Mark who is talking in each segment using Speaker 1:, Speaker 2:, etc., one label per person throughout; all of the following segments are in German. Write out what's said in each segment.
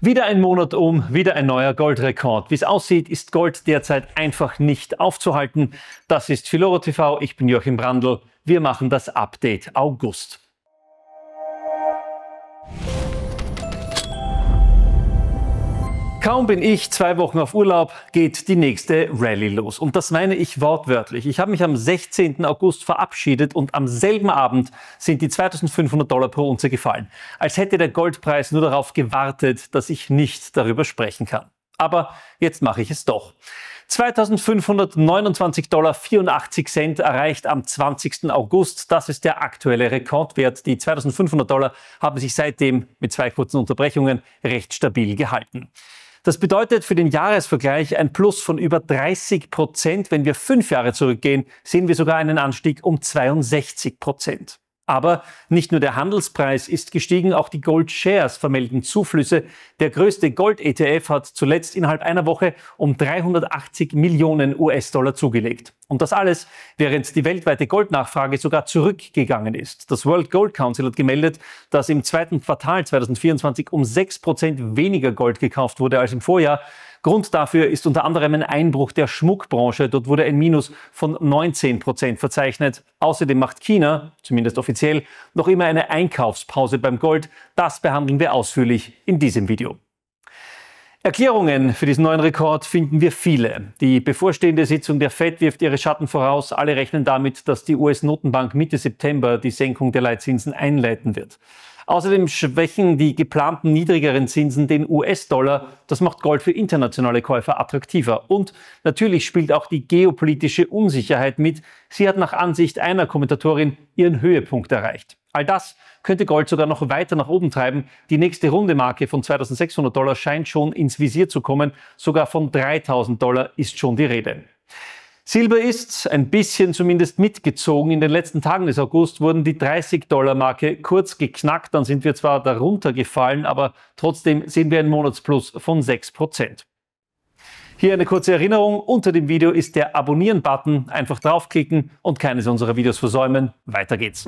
Speaker 1: Wieder ein Monat um, wieder ein neuer Goldrekord. Wie es aussieht, ist Gold derzeit einfach nicht aufzuhalten. Das ist Filoro TV, ich bin Joachim Brandl. Wir machen das Update August. Kaum bin ich zwei Wochen auf Urlaub, geht die nächste Rallye los. Und das meine ich wortwörtlich. Ich habe mich am 16. August verabschiedet und am selben Abend sind die 2500 Dollar pro Unze gefallen. Als hätte der Goldpreis nur darauf gewartet, dass ich nicht darüber sprechen kann. Aber jetzt mache ich es doch. 2529,84 Dollar erreicht am 20. August. Das ist der aktuelle Rekordwert. Die 2500 Dollar haben sich seitdem mit zwei kurzen Unterbrechungen recht stabil gehalten. Das bedeutet für den Jahresvergleich ein Plus von über 30 Prozent. Wenn wir fünf Jahre zurückgehen, sehen wir sogar einen Anstieg um 62 Prozent. Aber nicht nur der Handelspreis ist gestiegen, auch die Gold Shares vermelden Zuflüsse. Der größte Gold-ETF hat zuletzt innerhalb einer Woche um 380 Millionen US-Dollar zugelegt. Und das alles, während die weltweite Goldnachfrage sogar zurückgegangen ist. Das World Gold Council hat gemeldet, dass im zweiten Quartal 2024 um 6 Prozent weniger Gold gekauft wurde als im Vorjahr. Grund dafür ist unter anderem ein Einbruch der Schmuckbranche. Dort wurde ein Minus von 19 Prozent verzeichnet. Außerdem macht China, zumindest offiziell, noch immer eine Einkaufspause beim Gold. Das behandeln wir ausführlich in diesem Video. Erklärungen für diesen neuen Rekord finden wir viele. Die bevorstehende Sitzung der Fed wirft ihre Schatten voraus. Alle rechnen damit, dass die US-Notenbank Mitte September die Senkung der Leitzinsen einleiten wird. Außerdem schwächen die geplanten niedrigeren Zinsen den US-Dollar. Das macht Gold für internationale Käufer attraktiver. Und natürlich spielt auch die geopolitische Unsicherheit mit. Sie hat nach Ansicht einer Kommentatorin ihren Höhepunkt erreicht. All das könnte Gold sogar noch weiter nach oben treiben. Die nächste runde Marke von 2600 Dollar scheint schon ins Visier zu kommen. Sogar von 3000 Dollar ist schon die Rede. Silber ist ein bisschen zumindest mitgezogen. In den letzten Tagen des August wurden die 30-Dollar-Marke kurz geknackt. Dann sind wir zwar darunter gefallen, aber trotzdem sehen wir einen Monatsplus von 6 Hier eine kurze Erinnerung. Unter dem Video ist der Abonnieren-Button. Einfach draufklicken und keines unserer Videos versäumen. Weiter geht's.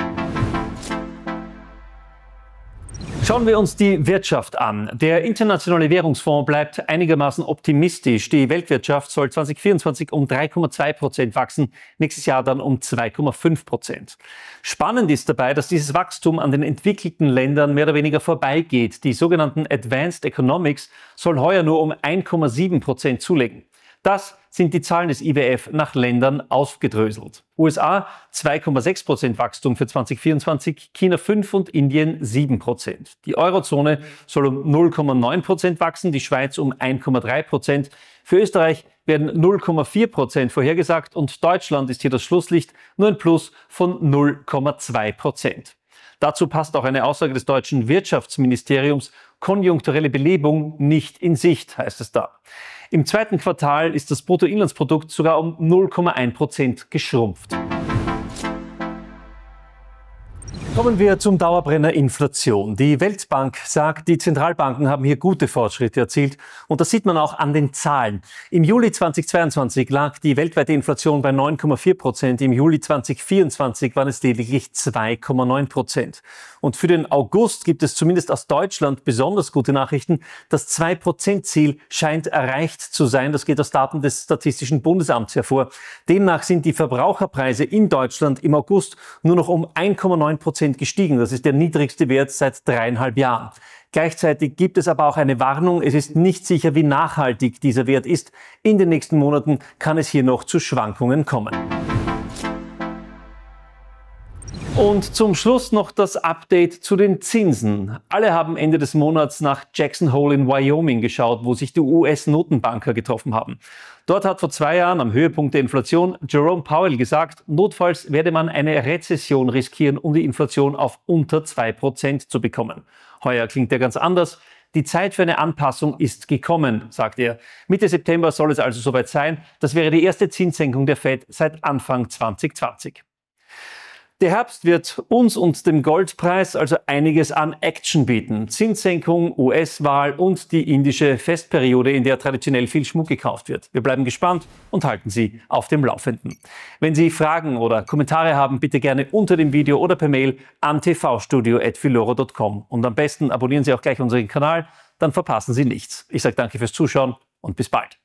Speaker 1: Schauen wir uns die Wirtschaft an. Der Internationale Währungsfonds bleibt einigermaßen optimistisch. Die Weltwirtschaft soll 2024 um 3,2 Prozent wachsen, nächstes Jahr dann um 2,5 Prozent. Spannend ist dabei, dass dieses Wachstum an den entwickelten Ländern mehr oder weniger vorbeigeht. Die sogenannten Advanced Economics sollen heuer nur um 1,7 Prozent zulegen. Das sind die Zahlen des IWF nach Ländern aufgedröselt. USA 2,6% Prozent Wachstum für 2024, China 5 und Indien 7%. Prozent. Die Eurozone soll um 0,9% Prozent wachsen, die Schweiz um 1,3%. Prozent. Für Österreich werden 0,4% Prozent vorhergesagt und Deutschland ist hier das Schlusslicht, nur ein Plus von 0,2%. Prozent. Dazu passt auch eine Aussage des deutschen Wirtschaftsministeriums, konjunkturelle Belebung nicht in Sicht, heißt es da. Im zweiten Quartal ist das Bruttoinlandsprodukt sogar um 0,1 Prozent geschrumpft. Kommen wir zum Dauerbrenner Inflation. Die Weltbank sagt, die Zentralbanken haben hier gute Fortschritte erzielt. Und das sieht man auch an den Zahlen. Im Juli 2022 lag die weltweite Inflation bei 9,4 Prozent. Im Juli 2024 waren es lediglich 2,9 Prozent. Und für den August gibt es zumindest aus Deutschland besonders gute Nachrichten. Das 2-Prozent-Ziel scheint erreicht zu sein. Das geht aus Daten des Statistischen Bundesamts hervor. Demnach sind die Verbraucherpreise in Deutschland im August nur noch um 1,9 Prozent Prozent gestiegen. Das ist der niedrigste Wert seit dreieinhalb Jahren. Gleichzeitig gibt es aber auch eine Warnung. Es ist nicht sicher, wie nachhaltig dieser Wert ist. In den nächsten Monaten kann es hier noch zu Schwankungen kommen. Und zum Schluss noch das Update zu den Zinsen. Alle haben Ende des Monats nach Jackson Hole in Wyoming geschaut, wo sich die US-Notenbanker getroffen haben. Dort hat vor zwei Jahren am Höhepunkt der Inflation Jerome Powell gesagt, notfalls werde man eine Rezession riskieren, um die Inflation auf unter 2% zu bekommen. Heuer klingt er ganz anders. Die Zeit für eine Anpassung ist gekommen, sagt er. Mitte September soll es also soweit sein. Das wäre die erste Zinssenkung der Fed seit Anfang 2020. Der Herbst wird uns und dem Goldpreis also einiges an Action bieten. Zinssenkung, US-Wahl und die indische Festperiode, in der traditionell viel Schmuck gekauft wird. Wir bleiben gespannt und halten Sie auf dem Laufenden. Wenn Sie Fragen oder Kommentare haben, bitte gerne unter dem Video oder per Mail an tvstudio.philoro.com. Und am besten abonnieren Sie auch gleich unseren Kanal, dann verpassen Sie nichts. Ich sage danke fürs Zuschauen und bis bald.